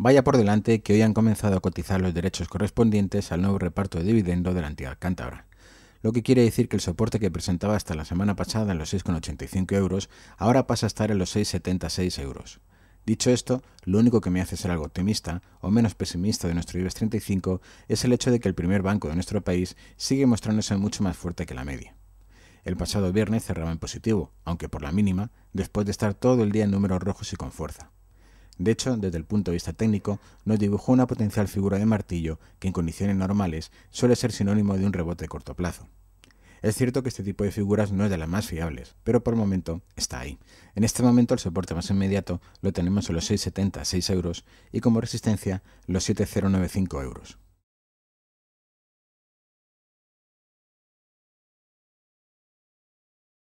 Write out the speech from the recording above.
Vaya por delante que hoy han comenzado a cotizar los derechos correspondientes al nuevo reparto de dividendo de la antigua cántabra, lo que quiere decir que el soporte que presentaba hasta la semana pasada en los 6,85 euros ahora pasa a estar en los 6,76 euros. Dicho esto, lo único que me hace ser algo optimista o menos pesimista de nuestro IBEX 35 es el hecho de que el primer banco de nuestro país sigue mostrándose mucho más fuerte que la media. El pasado viernes cerraba en positivo, aunque por la mínima, después de estar todo el día en números rojos y con fuerza. De hecho, desde el punto de vista técnico, nos dibujó una potencial figura de martillo que en condiciones normales suele ser sinónimo de un rebote de corto plazo. Es cierto que este tipo de figuras no es de las más fiables, pero por el momento está ahí. En este momento el soporte más inmediato lo tenemos en los 6,70, 6 euros y como resistencia los 7,095 euros.